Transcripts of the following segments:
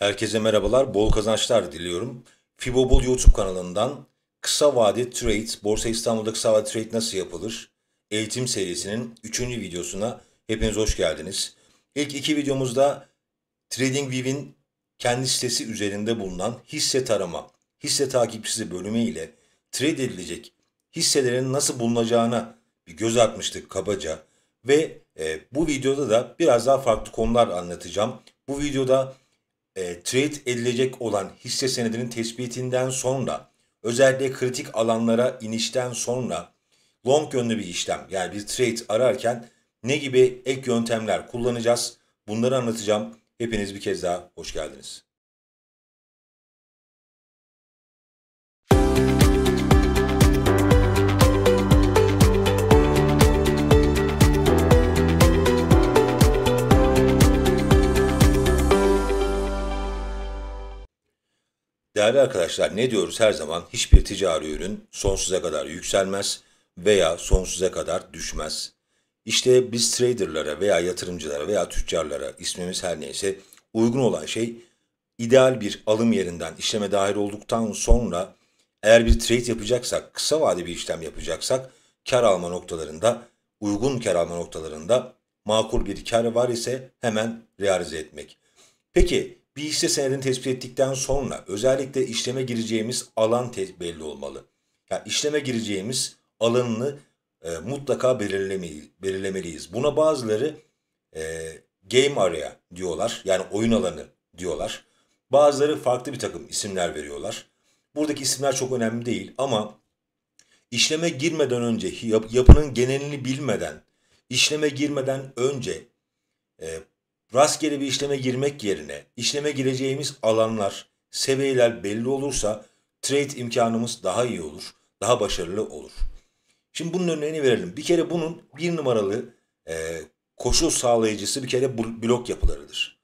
Herkese merhabalar, bol kazançlar diliyorum. Fibobol YouTube kanalından kısa vade trade, Borsa İstanbul'da kısa vade trade nasıl yapılır? Eğitim serisinin 3. videosuna hepiniz hoş geldiniz. İlk iki videomuzda TradingView'in kendi sitesi üzerinde bulunan hisse tarama, hisse takipçisi bölümü ile trade edilecek hisselerin nasıl bulunacağına bir göz atmıştık kabaca. Ve e, bu videoda da biraz daha farklı konular anlatacağım. Bu videoda e, trade edilecek olan hisse senedinin tespitinden sonra özellikle kritik alanlara inişten sonra long yönlü bir işlem yani bir trade ararken ne gibi ek yöntemler kullanacağız bunları anlatacağım. Hepiniz bir kez daha hoş geldiniz. Değerli arkadaşlar ne diyoruz her zaman? Hiçbir ticari ürün sonsuza kadar yükselmez veya sonsuza kadar düşmez. İşte biz traderlara veya yatırımcılara veya tüccarlara ismimiz her neyse uygun olan şey ideal bir alım yerinden işleme dahil olduktan sonra eğer bir trade yapacaksak, kısa vadeli bir işlem yapacaksak kar alma noktalarında, uygun kar alma noktalarında makul bir kar var ise hemen realize etmek. Peki bir hisse senedini tespit ettikten sonra özellikle işleme gireceğimiz alan belli olmalı. Yani işleme gireceğimiz alanını e, mutlaka belirlemeliyiz. Buna bazıları e, game area diyorlar. Yani oyun alanı diyorlar. Bazıları farklı bir takım isimler veriyorlar. Buradaki isimler çok önemli değil ama işleme girmeden önce yap, yapının genelini bilmeden, işleme girmeden önce e, Rastgele bir işleme girmek yerine işleme gireceğimiz alanlar, seviyeler belli olursa trade imkanımız daha iyi olur, daha başarılı olur. Şimdi bunun örneğini verelim. Bir kere bunun bir numaralı e, koşul sağlayıcısı bir kere blok yapılarıdır.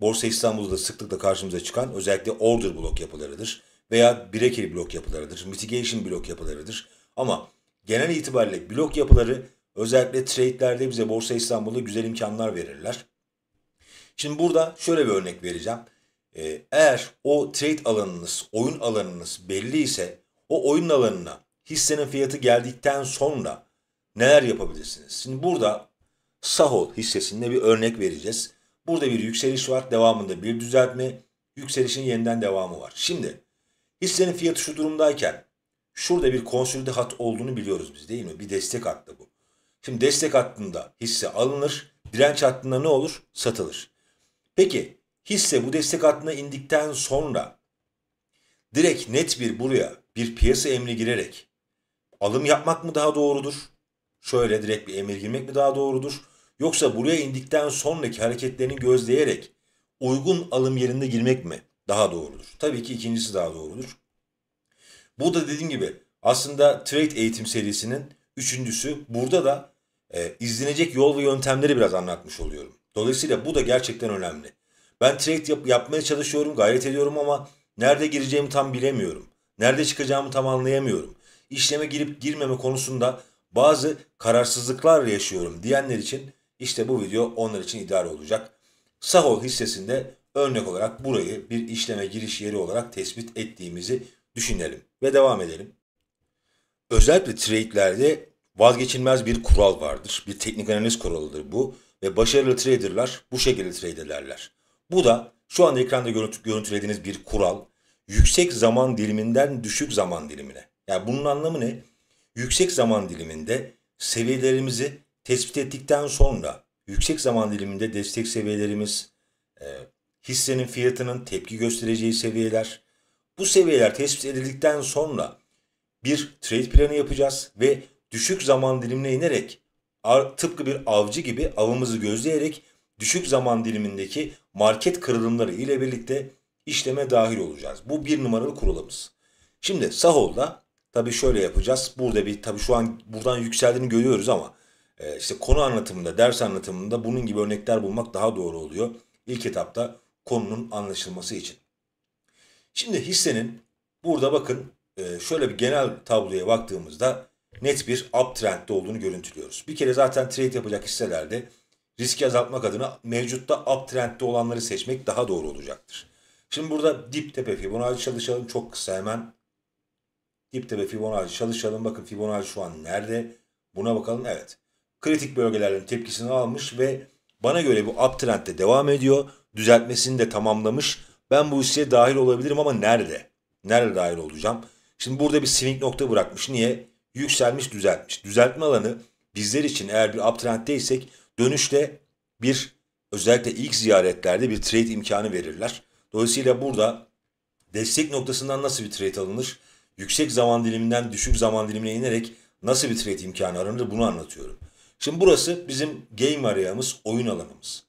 Borsa İstanbul'da sıklıkla karşımıza çıkan özellikle order blok yapılarıdır veya breaker blok yapılarıdır, mitigation blok yapılarıdır. Ama genel itibariyle blok yapıları özellikle trade'lerde bize Borsa İstanbul'da güzel imkanlar verirler. Şimdi burada şöyle bir örnek vereceğim. Ee, eğer o trade alanınız, oyun alanınız belli ise o oyun alanına hissenin fiyatı geldikten sonra neler yapabilirsiniz? Şimdi burada Sahol hissesinde bir örnek vereceğiz. Burada bir yükseliş var. Devamında bir düzeltme. Yükselişin yeniden devamı var. Şimdi hissenin fiyatı şu durumdayken şurada bir konsolide hat olduğunu biliyoruz biz değil mi? Bir destek hattı bu. Şimdi destek hattında hisse alınır. Direnç hattında ne olur? Satılır. Peki hisse bu destek hattına indikten sonra direkt net bir buraya bir piyasa emri girerek alım yapmak mı daha doğrudur? Şöyle direkt bir emir girmek mi daha doğrudur? Yoksa buraya indikten sonraki hareketlerini gözleyerek uygun alım yerinde girmek mi daha doğrudur? Tabii ki ikincisi daha doğrudur. Bu da dediğim gibi aslında trade eğitim serisinin üçüncüsü. Burada da e, izlenecek yol ve yöntemleri biraz anlatmış oluyorum. Dolayısıyla bu da gerçekten önemli. Ben trade yap yapmaya çalışıyorum, gayret ediyorum ama nerede gireceğimi tam bilemiyorum. Nerede çıkacağımı tam anlayamıyorum. İşleme girip girmeme konusunda bazı kararsızlıklar yaşıyorum diyenler için işte bu video onlar için idare olacak. Sahol hissesinde örnek olarak burayı bir işleme giriş yeri olarak tespit ettiğimizi düşünelim ve devam edelim. Özellikle trade'lerde vazgeçilmez bir kural vardır. Bir teknik analiz kuralıdır bu ve başarılı traderlar bu şekilde trade ederler. Bu da şu anda ekranda görüntü, görüntülediğiniz bir kural. Yüksek zaman diliminden düşük zaman dilimine. Yani bunun anlamı ne? Yüksek zaman diliminde seviyelerimizi tespit ettikten sonra yüksek zaman diliminde destek seviyelerimiz, e, hissenin fiyatının tepki göstereceği seviyeler, bu seviyeler tespit edildikten sonra bir trade planı yapacağız ve düşük zaman dilimine inerek tıpkı bir avcı gibi avımızı gözleyerek düşük zaman dilimindeki market kırılımları ile birlikte işleme dahil olacağız. Bu bir numaralı kurulumuz. Şimdi Sahol'da tabii şöyle yapacağız. Burada bir tabii şu an buradan yükseldiğini görüyoruz ama e, işte konu anlatımında, ders anlatımında bunun gibi örnekler bulmak daha doğru oluyor. İlk etapta konunun anlaşılması için. Şimdi hissenin burada bakın e, şöyle bir genel tabloya baktığımızda net bir uptrendde olduğunu görüntülüyoruz. Bir kere zaten trade yapacak hisselerde riski azaltmak adına mevcutta uptrendde olanları seçmek daha doğru olacaktır. Şimdi burada dip tepe Fibonacci çalışalım çok kısa hemen. Dip tepe Fibonacci çalışalım. Bakın Fibonacci şu an nerede? Buna bakalım. Evet. Kritik bölgelerin tepkisini almış ve bana göre bu uptrendde devam ediyor. Düzeltmesini de tamamlamış. Ben bu hisseye dahil olabilirim ama nerede? Nerede dahil olacağım? Şimdi burada bir swing nokta bırakmış. Niye? yükselmiş düzeltmiş. Düzeltme alanı bizler için eğer bir uptrenddeysek dönüşte bir özellikle ilk ziyaretlerde bir trade imkanı verirler. Dolayısıyla burada destek noktasından nasıl bir trade alınır? Yüksek zaman diliminden düşük zaman dilimine inerek nasıl bir trade imkanı aranır bunu anlatıyorum. Şimdi burası bizim game arayamız, oyun alanımız.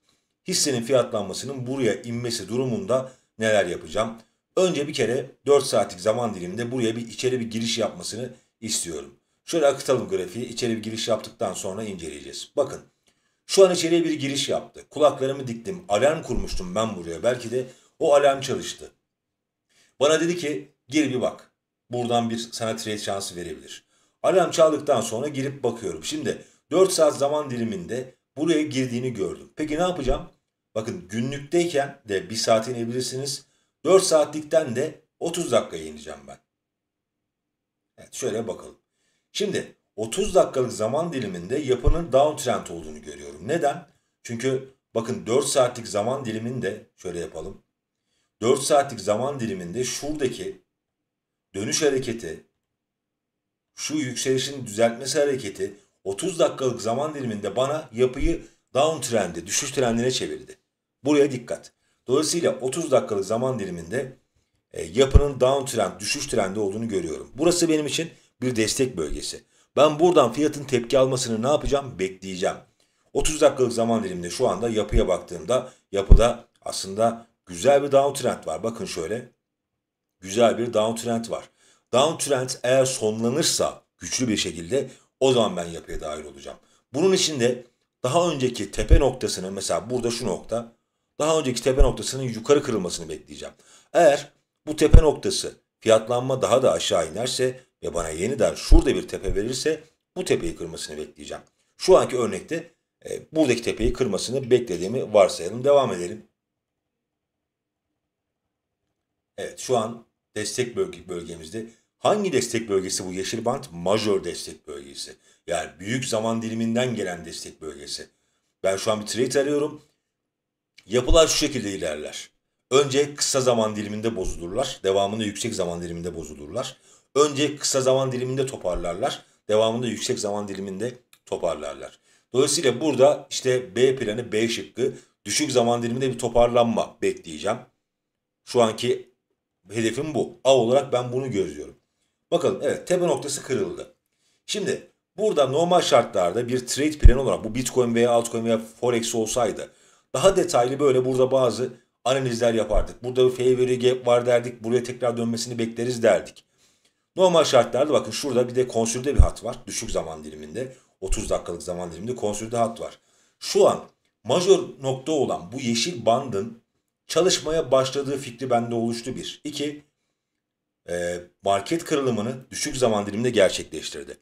Hissenin fiyatlanmasının buraya inmesi durumunda neler yapacağım? Önce bir kere 4 saatlik zaman diliminde buraya bir içeri bir giriş yapmasını istiyorum. Şöyle akıtalım grafiği. İçeri bir giriş yaptıktan sonra inceleyeceğiz. Bakın. Şu an içeriye bir giriş yaptı. Kulaklarımı diktim. Alarm kurmuştum ben buraya. Belki de o alarm çalıştı. Bana dedi ki gir bir bak. Buradan bir sana trade şansı verebilir. Alarm çaldıktan sonra girip bakıyorum. Şimdi 4 saat zaman diliminde buraya girdiğini gördüm. Peki ne yapacağım? Bakın günlükteyken de 1 saat inebilirsiniz. 4 saatlikten de 30 dakika ineceğim ben. Evet şöyle bakalım. Şimdi 30 dakikalık zaman diliminde yapının downtrend olduğunu görüyorum. Neden? Çünkü bakın 4 saatlik zaman diliminde şöyle yapalım. 4 saatlik zaman diliminde şuradaki dönüş hareketi şu yükselişin düzeltmesi hareketi 30 dakikalık zaman diliminde bana yapıyı downtrend'e, düşüş trendine çevirdi. Buraya dikkat. Dolayısıyla 30 dakikalık zaman diliminde e, yapının downtrend, düşüş trendi olduğunu görüyorum. Burası benim için bir destek bölgesi. Ben buradan fiyatın tepki almasını ne yapacağım? Bekleyeceğim. 30 dakikalık zaman dilimde şu anda yapıya baktığımda yapıda aslında güzel bir downtrend var. Bakın şöyle güzel bir downtrend var. Downtrend eğer sonlanırsa güçlü bir şekilde o zaman ben yapıya dahil olacağım. Bunun için de daha önceki tepe noktasının mesela burada şu nokta daha önceki tepe noktasının yukarı kırılmasını bekleyeceğim. Eğer bu tepe noktası fiyatlanma daha da aşağı inerse ve bana yeniden şurada bir tepe verirse bu tepeyi kırmasını bekleyeceğim. Şu anki örnekte e, buradaki tepeyi kırmasını beklediğimi varsayalım. Devam edelim. Evet şu an destek bölge, bölgemizde. Hangi destek bölgesi bu yeşil bant? Majör destek bölgesi. Yani büyük zaman diliminden gelen destek bölgesi. Ben şu an bir trade arıyorum. Yapılar şu şekilde ilerler. Önce kısa zaman diliminde bozulurlar. Devamında yüksek zaman diliminde bozulurlar. Önce kısa zaman diliminde toparlarlar. Devamında yüksek zaman diliminde toparlarlar. Dolayısıyla burada işte B planı B şıkkı düşük zaman diliminde bir toparlanma bekleyeceğim. Şu anki hedefim bu. A olarak ben bunu gözlüyorum. Bakalım evet tepe noktası kırıldı. Şimdi burada normal şartlarda bir trade planı olarak bu Bitcoin veya altcoin veya Forex olsaydı daha detaylı böyle burada bazı analizler yapardık. Burada favori gap var derdik. Buraya tekrar dönmesini bekleriz derdik. Normal şartlarda bakın şurada bir de konsülde bir hat var. Düşük zaman diliminde 30 dakikalık zaman diliminde konsülde hat var. Şu an major nokta olan bu yeşil bandın çalışmaya başladığı fikri bende oluştu bir. İki, e, market kırılımını düşük zaman diliminde gerçekleştirdi.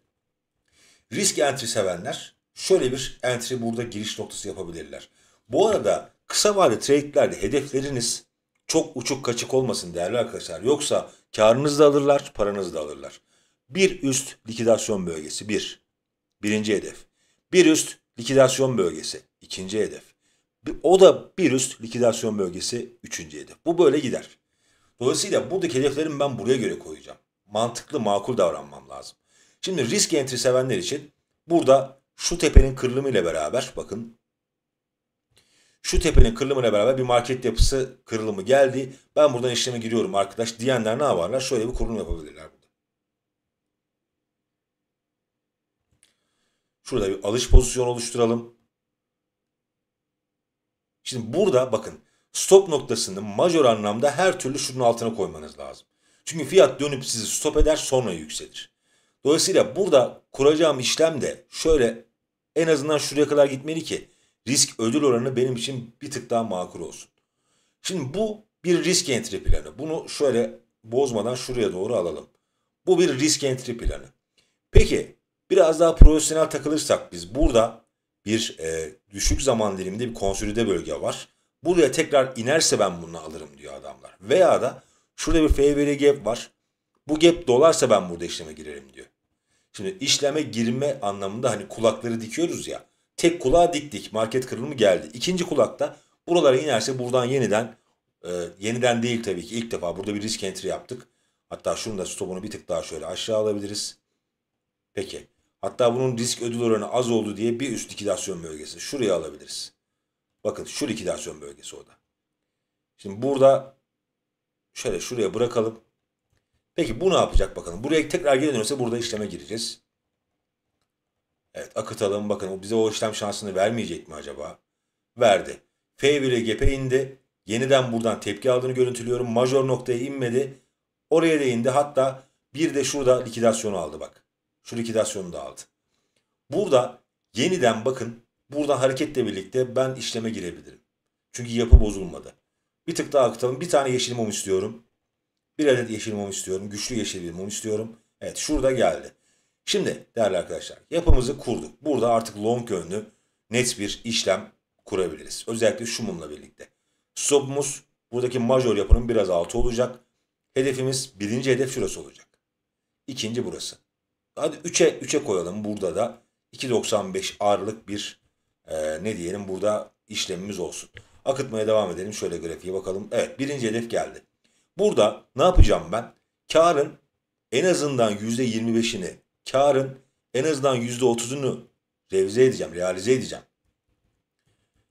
Risk entry sevenler şöyle bir entry burada giriş noktası yapabilirler. Bu arada Kısa vade trade'lerde hedefleriniz çok uçuk kaçık olmasın değerli arkadaşlar. Yoksa karınızı da alırlar, paranızı da alırlar. Bir üst likidasyon bölgesi Bir. Birinci hedef. Bir üst likidasyon bölgesi ikinci hedef. O da bir üst likidasyon bölgesi üçüncü hedef. Bu böyle gider. Dolayısıyla buradaki hedeflerimi ben buraya göre koyacağım. Mantıklı, makul davranmam lazım. Şimdi risk entry sevenler için burada şu tepenin kırılımı ile beraber bakın şu tepenin kırılımına beraber bir market yapısı kırılımı geldi. Ben buradan işleme giriyorum arkadaş diyenler ne yaparlar? Şöyle bir kurulum yapabilirler burada. Şurada bir alış pozisyonu oluşturalım. Şimdi burada bakın stop noktasını major anlamda her türlü şunun altına koymanız lazım. Çünkü fiyat dönüp sizi stop eder sonra yükselir. Dolayısıyla burada kuracağım işlem de şöyle en azından şuraya kadar gitmeli ki risk ödül oranı benim için bir tık daha makul olsun. Şimdi bu bir risk entry planı. Bunu şöyle bozmadan şuraya doğru alalım. Bu bir risk entry planı. Peki biraz daha profesyonel takılırsak biz burada bir e, düşük zaman diliminde bir konsolide bölge var. Buraya tekrar inerse ben bunu alırım diyor adamlar. Veya da şurada bir FVR gap var. Bu gap dolarsa ben burada işleme girerim diyor. Şimdi işleme girme anlamında hani kulakları dikiyoruz ya tek kulağa diktik, market kırılımı geldi. İkinci kulakta buralara inerse buradan yeniden e, yeniden değil tabii ki ilk defa burada bir risk entry yaptık. Hatta şunu da stopunu bir tık daha şöyle aşağı alabiliriz. Peki. Hatta bunun risk ödül oranı az oldu diye bir üst likidasyon bölgesi. Şuraya alabiliriz. Bakın şu likidasyon bölgesi o da. Şimdi burada şöyle şuraya bırakalım. Peki bu ne yapacak bakalım. Buraya tekrar geri dönüyorsa burada işleme gireceğiz. Evet akıtalım bakın o bize o işlem şansını vermeyecek mi acaba? Verdi. F1'e gepe indi. Yeniden buradan tepki aldığını görüntülüyorum. Major noktaya inmedi. Oraya da indi. Hatta bir de şurada likidasyonu aldı bak. Şu likidasyonu da aldı. Burada yeniden bakın buradan hareketle birlikte ben işleme girebilirim. Çünkü yapı bozulmadı. Bir tık daha akıtalım. Bir tane yeşil mum istiyorum. Bir adet yeşil mum istiyorum. Güçlü yeşil bir mum istiyorum. Evet şurada geldi. Şimdi değerli arkadaşlar yapımızı kurduk. Burada artık long yönlü net bir işlem kurabiliriz. Özellikle şu mumla birlikte. Stopumuz buradaki major yapının biraz altı olacak. Hedefimiz birinci hedef şurası olacak. İkinci burası. Hadi 3'e 3'e koyalım. Burada da 2.95 ağırlık bir e, ne diyelim burada işlemimiz olsun. Akıtmaya devam edelim. Şöyle grafiğe bakalım. Evet birinci hedef geldi. Burada ne yapacağım ben? Karın en azından %25'ini karın en azından %30'unu revize edeceğim, realize edeceğim.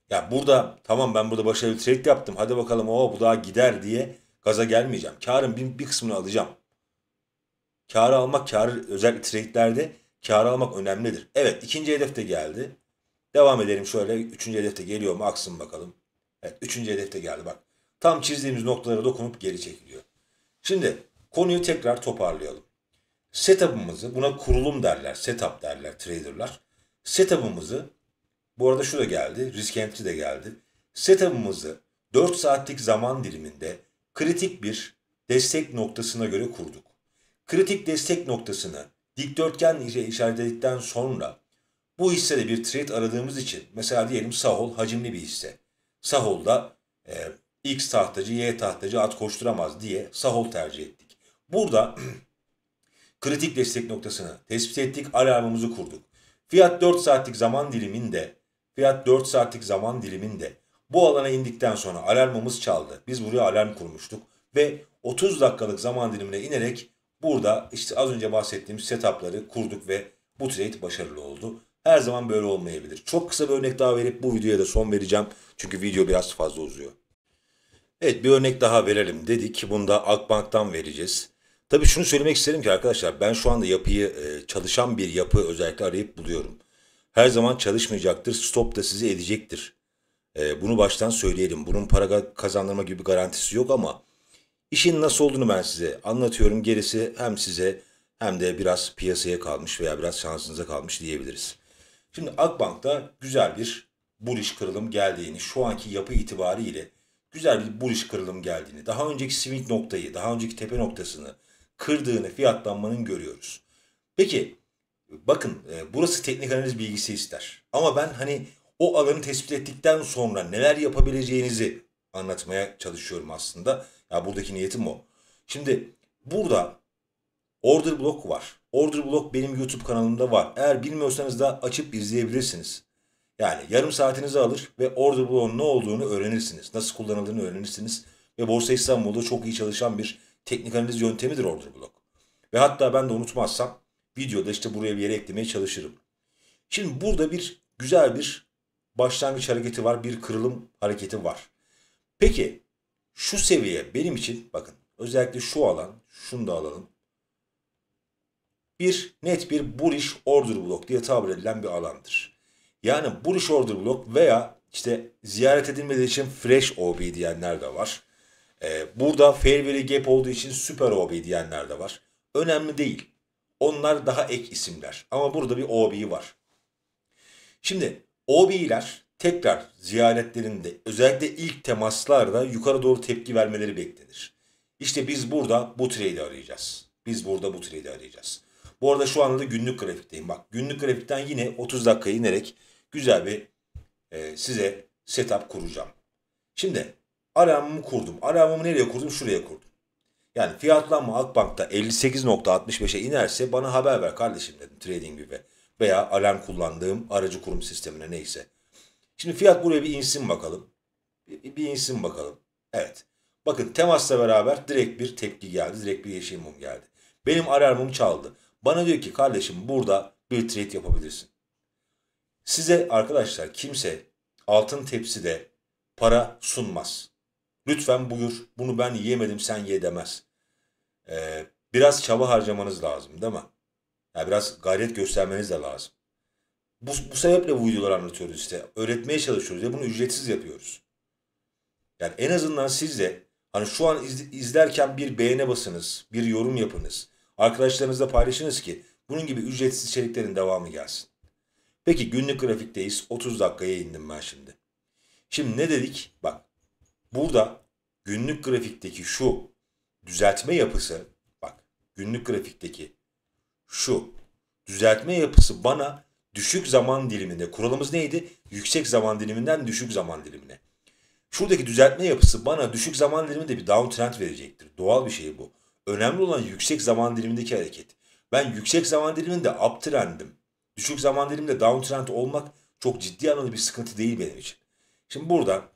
Ya burada tamam ben burada başarılı bir trade yaptım. Hadi bakalım o bu daha gider diye gaza gelmeyeceğim. Karın bir, bir kısmını alacağım. Karı almak, karı özel trade'lerde karı almak önemlidir. Evet ikinci hedef de geldi. Devam edelim şöyle. Üçüncü hedefte geliyor mu aksın bakalım. Evet üçüncü hedefte geldi bak. Tam çizdiğimiz noktalara dokunup geri çekiliyor. Şimdi konuyu tekrar toparlayalım setup'ımızı, buna kurulum derler, setup derler traderlar. Setup'ımızı, bu arada şu da geldi, risk entry de geldi. Setup'ımızı 4 saatlik zaman diliminde kritik bir destek noktasına göre kurduk. Kritik destek noktasını dikdörtgen işaretledikten sonra bu hissede bir trade aradığımız için mesela diyelim Sahol hacimli bir hisse. Sahol'da e, X tahtacı, Y tahtacı at koşturamaz diye Sahol tercih ettik. Burada kritik destek noktasını tespit ettik, alarmımızı kurduk. Fiyat 4 saatlik zaman diliminde, fiyat 4 saatlik zaman diliminde bu alana indikten sonra alarmımız çaldı. Biz buraya alarm kurmuştuk ve 30 dakikalık zaman dilimine inerek burada işte az önce bahsettiğim setupları kurduk ve bu trade başarılı oldu. Her zaman böyle olmayabilir. Çok kısa bir örnek daha verip bu videoya da son vereceğim. Çünkü video biraz fazla uzuyor. Evet bir örnek daha verelim dedik. Bunu da Akbank'tan vereceğiz. Tabii şunu söylemek isterim ki arkadaşlar ben şu anda yapıyı e, çalışan bir yapı özellikle arayıp buluyorum. Her zaman çalışmayacaktır. Stop da sizi edecektir. E, bunu baştan söyleyelim. Bunun para kazandırma gibi bir garantisi yok ama işin nasıl olduğunu ben size anlatıyorum. Gerisi hem size hem de biraz piyasaya kalmış veya biraz şansınıza kalmış diyebiliriz. Şimdi Akbank'ta güzel bir bullish kırılım geldiğini, şu anki yapı itibariyle güzel bir bullish kırılım geldiğini, daha önceki swing noktayı, daha önceki tepe noktasını, kırdığını fiyatlanmanın görüyoruz. Peki bakın e, burası teknik analiz bilgisi ister. Ama ben hani o alanı tespit ettikten sonra neler yapabileceğinizi anlatmaya çalışıyorum aslında. Ya buradaki niyetim o. Şimdi burada order block var. Order block benim YouTube kanalımda var. Eğer bilmiyorsanız da açıp izleyebilirsiniz. Yani yarım saatinizi alır ve order block'un ne olduğunu öğrenirsiniz. Nasıl kullanıldığını öğrenirsiniz. Ve Borsa İstanbul'da çok iyi çalışan bir teknik analiz yöntemidir order block. Ve hatta ben de unutmazsam videoda işte buraya bir yere eklemeye çalışırım. Şimdi burada bir güzel bir başlangıç hareketi var, bir kırılım hareketi var. Peki şu seviye benim için bakın özellikle şu alan, şunu da alalım. Bir net bir bullish order block diye tabir edilen bir alandır. Yani bullish order block veya işte ziyaret edilmediği için fresh OB diyenler de var. Ee, burada fairway gap olduğu için süper OB diyenler de var. Önemli değil. Onlar daha ek isimler. Ama burada bir OB var. Şimdi OB'ler tekrar ziyaretlerinde özellikle ilk temaslarda yukarı doğru tepki vermeleri beklenir. İşte biz burada bu trade'i arayacağız. Biz burada bu trade'i arayacağız. Bu arada şu anda günlük grafikteyim. Bak günlük grafikten yine 30 dakika inerek güzel bir e, size setup kuracağım. Şimdi Alarmımı kurdum. Alarmımı nereye kurdum? Şuraya kurdum. Yani fiyatlanma Akbank'ta 58.65'e inerse bana haber ver kardeşim dedim trading gibi. Veya alarm kullandığım aracı kurum sistemine neyse. Şimdi fiyat buraya bir insin bakalım. Bir, bir insin bakalım. Evet. Bakın temasla beraber direkt bir tepki geldi. Direkt bir yeşil mum geldi. Benim alarmım çaldı. Bana diyor ki kardeşim burada bir trade yapabilirsin. Size arkadaşlar kimse altın tepside para sunmaz. Lütfen buyur bunu ben yiyemedim sen ye demez. Ee, biraz çaba harcamanız lazım değil mi? Yani biraz gayret göstermeniz de lazım. Bu, bu sebeple bu videoları anlatıyoruz işte. Öğretmeye çalışıyoruz ve bunu ücretsiz yapıyoruz. Yani en azından siz de hani şu an iz, izlerken bir beğene basınız, bir yorum yapınız. Arkadaşlarınızla paylaşınız ki bunun gibi ücretsiz içeriklerin devamı gelsin. Peki günlük grafikteyiz. 30 dakikaya indim ben şimdi. Şimdi ne dedik? Bak Burada günlük grafikteki şu düzeltme yapısı bak günlük grafikteki şu düzeltme yapısı bana düşük zaman diliminde kuralımız neydi? Yüksek zaman diliminden düşük zaman dilimine. Şuradaki düzeltme yapısı bana düşük zaman diliminde bir downtrend verecektir. Doğal bir şey bu. Önemli olan yüksek zaman dilimindeki hareket. Ben yüksek zaman diliminde uptrendim. Düşük zaman diliminde downtrend olmak çok ciddi anlamda bir sıkıntı değil benim için. Şimdi burada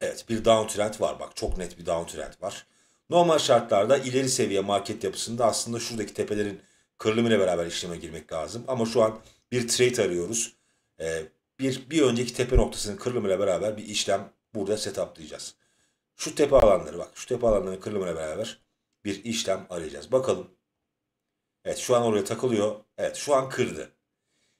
Evet bir downtrend var bak çok net bir downtrend var. Normal şartlarda ileri seviye market yapısında aslında şuradaki tepelerin kırılımıyla beraber işleme girmek lazım. Ama şu an bir trade arıyoruz. Ee, bir, bir önceki tepe noktasının kırılımıyla beraber bir işlem burada setuplayacağız. Şu tepe alanları bak şu tepe alanlarının kırılımıyla beraber bir işlem arayacağız. Bakalım. Evet şu an oraya takılıyor. Evet şu an kırdı.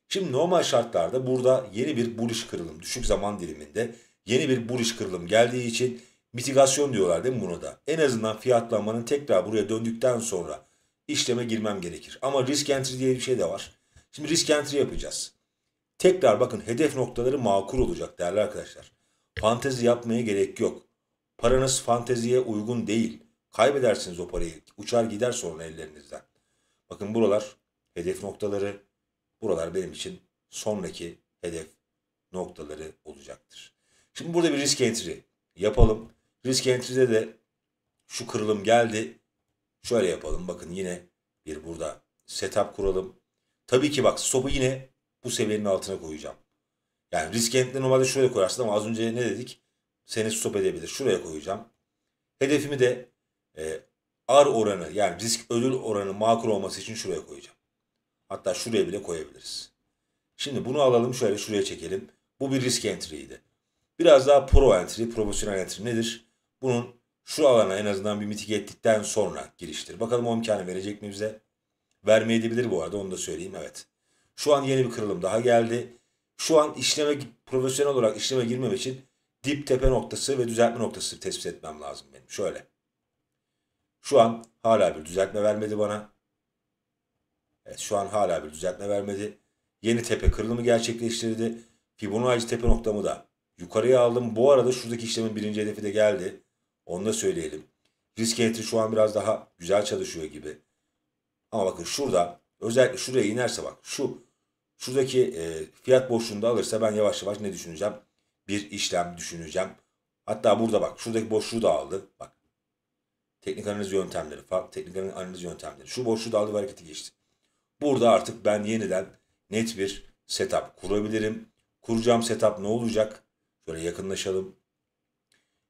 Şimdi normal şartlarda burada yeni bir bullish kırılım düşük zaman diliminde yeni bir buruş kırılım geldiği için mitigasyon diyorlar değil mi buna da? En azından fiyatlanmanın tekrar buraya döndükten sonra işleme girmem gerekir. Ama risk entry diye bir şey de var. Şimdi risk entry yapacağız. Tekrar bakın hedef noktaları makul olacak değerli arkadaşlar. Fantezi yapmaya gerek yok. Paranız fanteziye uygun değil. Kaybedersiniz o parayı. Uçar gider sonra ellerinizden. Bakın buralar hedef noktaları. Buralar benim için sonraki hedef noktaları olacaktır. Şimdi burada bir risk entry yapalım. Risk entry'de de şu kırılım geldi. Şöyle yapalım. Bakın yine bir burada setup kuralım. Tabii ki bak stopu yine bu seviyenin altına koyacağım. Yani risk entry normalde şuraya koyarsın ama az önce ne dedik? Seni stop edebilir. Şuraya koyacağım. Hedefimi de e, R oranı yani risk ödül oranı makul olması için şuraya koyacağım. Hatta şuraya bile koyabiliriz. Şimdi bunu alalım şöyle şuraya çekelim. Bu bir risk entry'ydi. Biraz daha pro entry, profesyonel entry nedir? Bunun şu alana en azından bir mitik ettikten sonra giriştir. Bakalım o imkanı verecek mi bize? Vermeyebilir bu arada onu da söyleyeyim evet. Şu an yeni bir kırılım daha geldi. Şu an işleme profesyonel olarak işleme girmem için dip tepe noktası ve düzeltme noktası tespit etmem lazım benim. Şöyle. Şu an hala bir düzeltme vermedi bana. Evet şu an hala bir düzeltme vermedi. Yeni tepe kırılımı gerçekleştirdi. Fibonacci tepe noktamı da Yukarıya aldım. Bu arada şuradaki işlemin birinci hedefi de geldi. Onu da söyleyelim. Risk yönetimi şu an biraz daha güzel çalışıyor gibi. Ama bakın şurada özellikle şuraya inerse bak şu şuradaki e, fiyat boşluğunda alırsa ben yavaş yavaş ne düşüneceğim? Bir işlem düşüneceğim. Hatta burada bak şuradaki boşluğu da aldı. Bak teknik analiz yöntemleri falan. Teknik analiz yöntemleri. Şu boşluğu da aldı ve hareketi geçti. Burada artık ben yeniden net bir setup kurabilirim. Kuracağım setup ne olacak? Şöyle yakınlaşalım.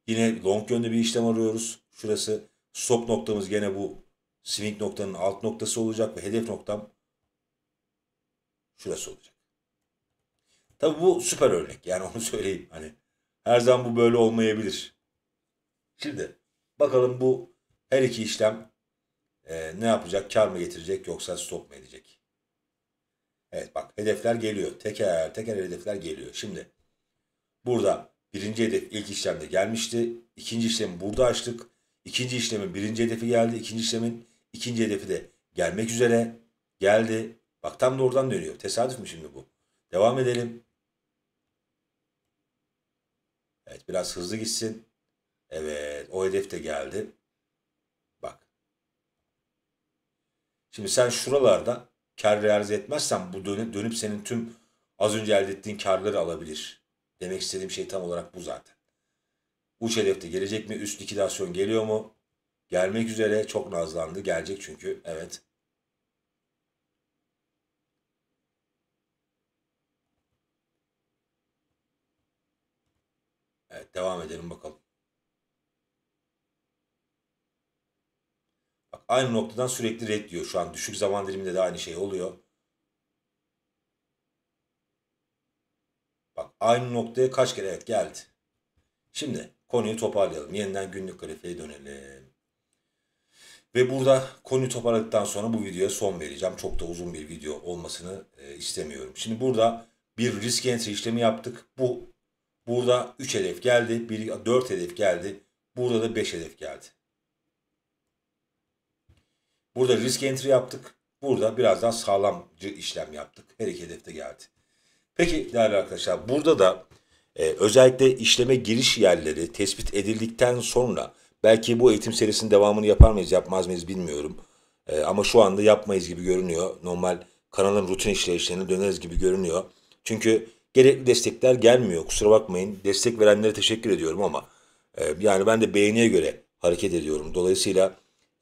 Yine long yönde bir işlem arıyoruz. Şurası stop noktamız gene bu swing noktanın alt noktası olacak ve hedef noktam şurası olacak. Tabi bu süper örnek. Yani onu söyleyeyim. Hani her zaman bu böyle olmayabilir. Şimdi bakalım bu her iki işlem e, ne yapacak? Kar mı getirecek yoksa stop mu edecek? Evet bak hedefler geliyor. Teker teker hedefler geliyor. Şimdi Burada birinci hedef ilk işlemde gelmişti. İkinci işlemi burada açtık. İkinci işlemin birinci hedefi geldi. İkinci işlemin ikinci hedefi de gelmek üzere geldi. Bak tam da oradan dönüyor. Tesadüf mü şimdi bu? Devam edelim. Evet biraz hızlı gitsin. Evet o hedef de geldi. Bak. Şimdi sen şuralarda kar realize etmezsen bu dönüp, dönüp senin tüm az önce elde ettiğin karları alabilir. Demek istediğim şey tam olarak bu zaten. Uç hedefte gelecek mi? Üst likidasyon geliyor mu? Gelmek üzere çok nazlandı. Gelecek çünkü. Evet. Evet devam edelim bakalım. Bak aynı noktadan sürekli red diyor şu an. Düşük zaman diliminde de aynı şey oluyor. aynı noktaya kaç kere evet geldi. Şimdi konuyu toparlayalım. Yeniden günlük grafiğe dönelim. Ve burada konuyu toparladıktan sonra bu videoya son vereceğim. Çok da uzun bir video olmasını e, istemiyorum. Şimdi burada bir risk entry işlemi yaptık. Bu burada 3 hedef geldi. Bir, 4 hedef geldi. Burada da 5 hedef geldi. Burada risk entry yaptık. Burada biraz daha sağlamcı işlem yaptık. Her iki de geldi. Peki değerli arkadaşlar burada da e, özellikle işleme giriş yerleri tespit edildikten sonra belki bu eğitim serisinin devamını yapar mıyız yapmaz mıyız bilmiyorum. E, ama şu anda yapmayız gibi görünüyor. Normal kanalın rutin işleyişlerine döneriz gibi görünüyor. Çünkü gerekli destekler gelmiyor kusura bakmayın. Destek verenlere teşekkür ediyorum ama e, yani ben de beğeniye göre hareket ediyorum. Dolayısıyla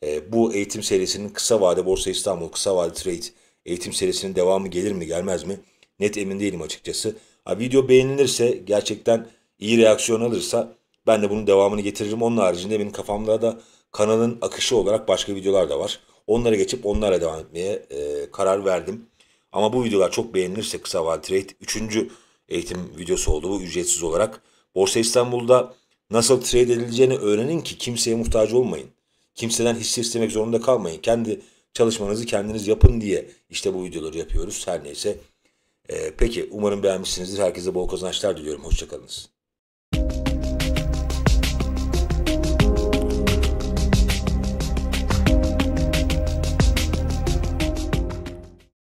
e, bu eğitim serisinin kısa vade Borsa İstanbul, kısa vade Trade eğitim serisinin devamı gelir mi gelmez mi? net emin değilim açıkçası. Ha, video beğenilirse gerçekten iyi reaksiyon alırsa ben de bunun devamını getiririm. Onun haricinde benim kafamda da kanalın akışı olarak başka videolar da var. Onlara geçip onlara devam etmeye e, karar verdim. Ama bu videolar çok beğenilirse kısa vadeli trade 3. eğitim videosu oldu bu ücretsiz olarak. Borsa İstanbul'da nasıl trade edileceğini öğrenin ki kimseye muhtaç olmayın. Kimseden hisse istemek zorunda kalmayın. Kendi çalışmanızı kendiniz yapın diye işte bu videoları yapıyoruz. Her neyse ee, peki umarım beğenmişsinizdir. Herkese bol kazançlar diliyorum. Hoşçakalınız.